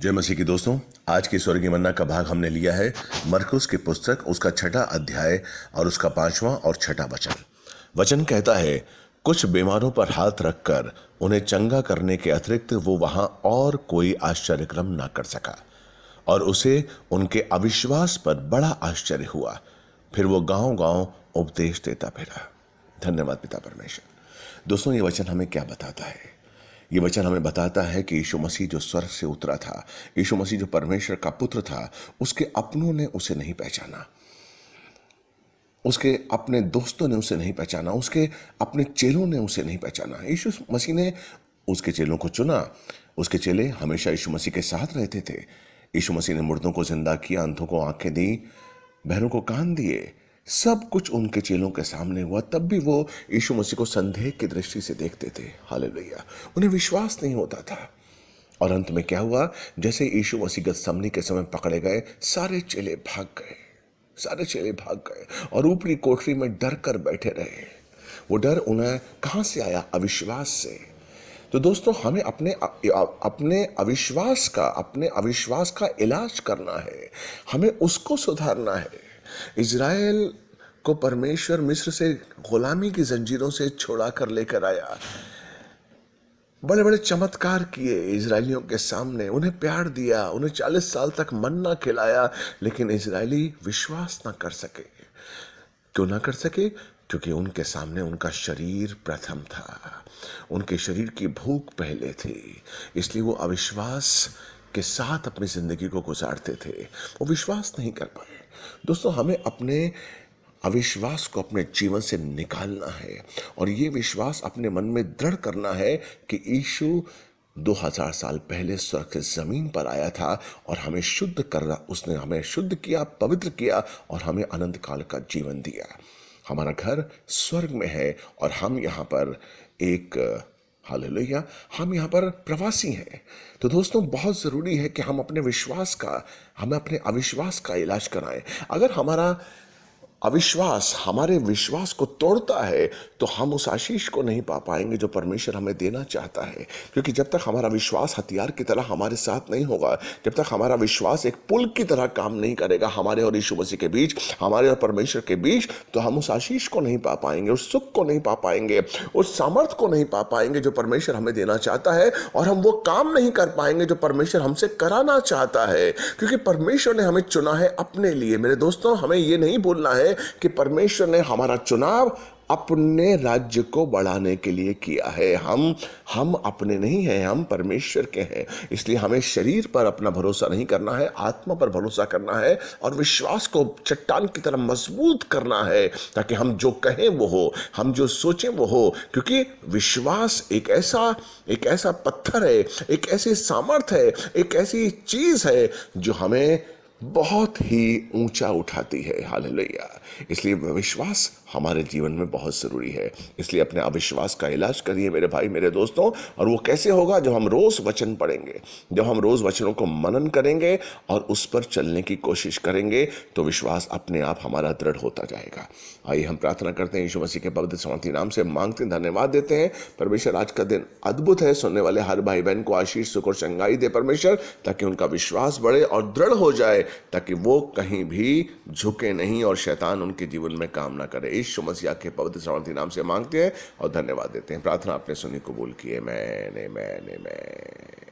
जय मसीह के दोस्तों आज के स्वर्गीय मन्ना का भाग हमने लिया है मरकुस की पुस्तक उसका छठा अध्याय और उसका पांचवा और छठा वचन वचन कहता है कुछ बीमारों पर हाथ रखकर उन्हें चंगा करने के अतिरिक्त वो वहां और कोई आश्चर्यक्रम ना कर सका और उसे उनके अविश्वास पर बड़ा आश्चर्य हुआ फिर वो गांव-गांव उपदेश देता फिरा धन्यवाद पिता परमेश्वर दोस्तों ये वचन हमें क्या बताता है ये वचन हमें बताता है कि यीशु मसीह जो स्वर्ग से उतरा था यीशु मसीह जो परमेश्वर का पुत्र था उसके अपनों ने उसे नहीं पहचाना उसके अपने दोस्तों ने उसे नहीं पहचाना उसके अपने चेलों ने उसे नहीं पहचाना यीशु मसीह ने उसके चेलों को चुना उसके चेले हमेशा यीशु मसीह के साथ रहते थे यीशु मसीह ने मुर्दों को जिंदा किया अंधों को आंखें दी बहनों को कान दिए सब कुछ उनके चेलों के सामने हुआ तब भी वो यीशु मसीह को संदेह की दृष्टि से देखते थे हाल उन्हें विश्वास नहीं होता था और अंत में क्या हुआ जैसे यीशु मसीह गतसमनी के समय पकड़े गए सारे चेले भाग गए सारे चेले भाग गए और ऊपरी कोठरी में डर कर बैठे रहे वो डर उन्हें कहाँ से आया अविश्वास से तो दोस्तों हमें अपने अपने अविश्वास का अपने अविश्वास का इलाज करना है हमें उसको सुधारना है इसराइल को परमेश्वर मिस्र से गुलामी की जंजीरों से छोड़ा कर लेकर आया बड़े बड़े चमत्कार किए इसराइलियों के सामने उन्हें प्यार दिया उन्हें चालीस साल तक मन ना खिलाया लेकिन इसराइली विश्वास ना कर सके क्यों ना कर सके क्योंकि उनके सामने उनका शरीर प्रथम था उनके शरीर की भूख पहले थी इसलिए वो अविश्वास के साथ अपनी ज़िंदगी को गुजारते थे वो विश्वास नहीं कर पाए दोस्तों हमें अपने अविश्वास को अपने जीवन से निकालना है और ये विश्वास अपने मन में दृढ़ करना है कि यीशु 2000 साल पहले स्वर्ग से ज़मीन पर आया था और हमें शुद्ध करना उसने हमें शुद्ध किया पवित्र किया और हमें अनंत काल का जीवन दिया हमारा घर स्वर्ग में है और हम यहाँ पर एक हालेलुया हम यहाँ पर प्रवासी हैं तो दोस्तों बहुत ज़रूरी है कि हम अपने विश्वास का हमें अपने अविश्वास का इलाज कराएं अगर हमारा अविश्वास हमारे विश्वास को तोड़ता है तो हम उस आशीष को नहीं पा पाएंगे जो परमेश्वर हमें देना चाहता है क्योंकि जब तक हमारा विश्वास हथियार की तरह हमारे साथ नहीं होगा जब तक हमारा विश्वास एक पुल की तरह काम नहीं करेगा हमारे और यीशु मसीह के बीच हमारे और परमेश्वर के बीच तो हम उस आशीष को नहीं पा पाएंगे उस सुख को नहीं पा पाएंगे उस सामर्थ्य को नहीं पा पाएंगे जो परमेश्वर हमें देना चाहता है और हम वो काम नहीं कर पाएंगे जो परमेश्वर हमसे कराना चाहता है क्योंकि परमेश्वर ने हमें चुना है अपने लिए मेरे दोस्तों हमें ये नहीं भूलना है है कि परमेश्वर ने हमारा चुनाव अपने राज्य को बढ़ाने के लिए किया है हम हम अपने नहीं हैं हम परमेश्वर के हैं इसलिए हमें शरीर पर अपना भरोसा नहीं करना है आत्मा पर भरोसा करना है और विश्वास को चट्टान की तरह मजबूत करना है ताकि हम जो कहें वो हो हम जो सोचें वो हो क्योंकि विश्वास एक ऐसा एक ऐसा पत्थर है एक ऐसी सामर्थ्य है एक ऐसी चीज़ है जो हमें बहुत ही ऊंचा उठाती है हाल इसलिए विश्वास हमारे जीवन में बहुत ज़रूरी है इसलिए अपने अविश्वास का इलाज करिए मेरे भाई मेरे दोस्तों और वो कैसे होगा जब हम रोज़ वचन पढ़ेंगे जब हम रोज़ वचनों को मनन करेंगे और उस पर चलने की कोशिश करेंगे तो विश्वास अपने आप हमारा दृढ़ होता जाएगा आइए हम प्रार्थना करते हैं यीशु मसीह के पवित्र समाधि नाम से मांगते धन्यवाद देते हैं परमेश्वर आज का दिन अद्भुत है सुनने वाले हर भाई बहन को आशीष सुख और चंगाई दे परमेश्वर ताकि उनका विश्वास बढ़े और दृढ़ हो जाए ताकि वो कहीं भी झुके नहीं और शैतान उनके जीवन में काम ना करे यीशु मसीहा के पवित्र सामर्थ्य नाम से मांगते हैं और धन्यवाद देते हैं प्रार्थना आपने सुनी कबूल किए मैंने मैंने मैं